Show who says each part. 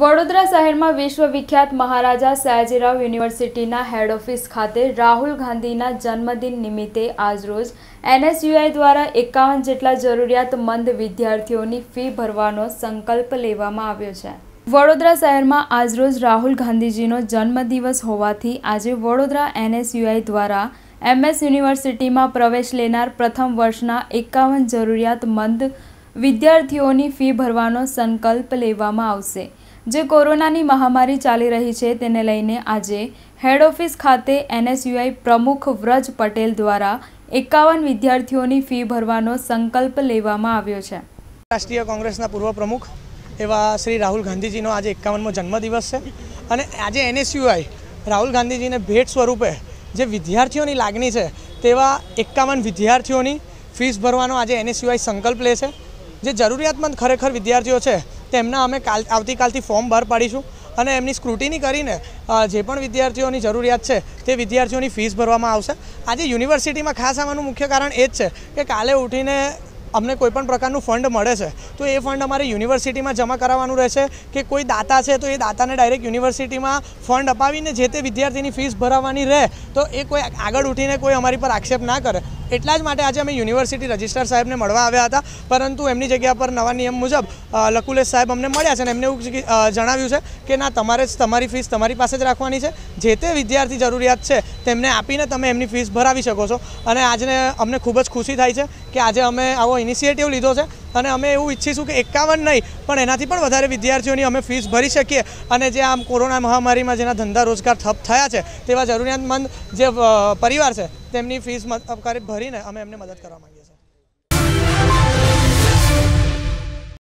Speaker 1: વડોદરા શહેરમાં વિશ્વવિખ્યાત મહારાજા સયાજીરાવ યુનિવર્સિટીના હેડ ઓફિસ ખાતે રાહુલ ગાંધીના જન્મદિન નિમિત્તે આજરોજ એનએસયુઆઈ દ્વારા એકાવન જેટલા જરૂરિયાતમંદ વિદ્યાર્થીઓની ફી ભરવાનો સંકલ્પ લેવામાં આવ્યો છે વડોદરા શહેરમાં આજરોજ રાહુલ ગાંધીજીનો જન્મદિવસ હોવાથી આજે વડોદરા એનએસયુઆઈ દ્વારા એમએસ યુનિવર્સિટીમાં પ્રવેશ લેનાર પ્રથમ વર્ષના એકાવન જરૂરિયાતમંદ વિદ્યાર્થીઓની ફી ભરવાનો સંકલ્પ લેવામાં આવશે જે કોરોનાની મહામારી ચાલી રહી છે તેને લઈને આજે હેડ ઓફિસ ખાતે એનએસયુઆઈ પ્રમુખ વ્રજ પટેલ દ્વારા એકાવન વિદ્યાર્થીઓની ફી ભરવાનો સંકલ્પ લેવામાં આવ્યો છે
Speaker 2: રાષ્ટ્રીય કોંગ્રેસના પૂર્વ પ્રમુખ એવા શ્રી રાહુલ ગાંધીજીનો આજે એકાવનમો જન્મદિવસ છે અને આજે એનએસયુઆઈ રાહુલ ગાંધીજીને ભેટ સ્વરૂપે જે વિદ્યાર્થીઓની લાગણી છે તેવા એકાવન વિદ્યાર્થીઓની ફીસ ભરવાનો આજે એનએસયુઆઈ સંકલ્પ લે છે જે જરૂરિયાતમંદ ખરેખર વિદ્યાર્થીઓ છે તેમના અમે કાલ આવતીકાલથી ફોર્મ બહાર પાડીશું અને એમની સ્ક્રુટિની કરીને જે પણ વિદ્યાર્થીઓની જરૂરિયાત છે તે વિદ્યાર્થીઓની ફીસ ભરવામાં આવશે આજે યુનિવર્સિટીમાં ખાસ આવવાનું મુખ્ય કારણ એ જ છે કે કાલે ઉઠીને અમને કોઈપણ પ્રકારનું ફંડ મળે છે તો એ ફંડ અમારે યુનિવર્સિટીમાં જમા કરાવવાનું રહેશે કે કોઈ દાતા છે તો એ દાતાને ડાયરેક્ટ યુનિવર્સિટીમાં ફંડ અપાવીને જે તે વિદ્યાર્થીની ફીસ ભરાવવાની રહે તો એ કોઈ આગળ ઉઠીને કોઈ અમારી પર આક્ષેપ ના કરે એટલા જ માટે આજે અમે યુનિવર્સિટી રજિસ્ટ્રાર સાહેબને મળવા આવ્યા હતા પરંતુ એમની જગ્યા પર નવા નિયમ મુજબ લકુલેશ સાહેબ અમને મળ્યા છે અને એમને એવું જણાવ્યું છે કે ના તમારે જ તમારી ફીસ તમારી પાસે જ રાખવાની છે જે તે વિદ્યાર્થી જરૂરિયાત છે તેમને આપીને તમે એમની ફીસ ભરાવી શકો છો અને આજને અમને ખૂબ જ ખુશી થાય છે કે આજે અમે આવો ઇનિશિયેટિવ લીધો છે અને અમે એવું ઈચ્છીશું કે એકાવન નહીં પણ એનાથી પણ વધારે વિદ્યાર્થીઓની અમે ફીસ ભરી શકીએ અને જે આમ કોરોના મહામારીમાં જેના ધંધા રોજગાર ઠપ થયા છે તેવા જરૂરિયાતમંદ જે પરિવાર છે તેમની ફીસ અપકારી ભરીને અમે એમને મદદ કરવા માંગીએ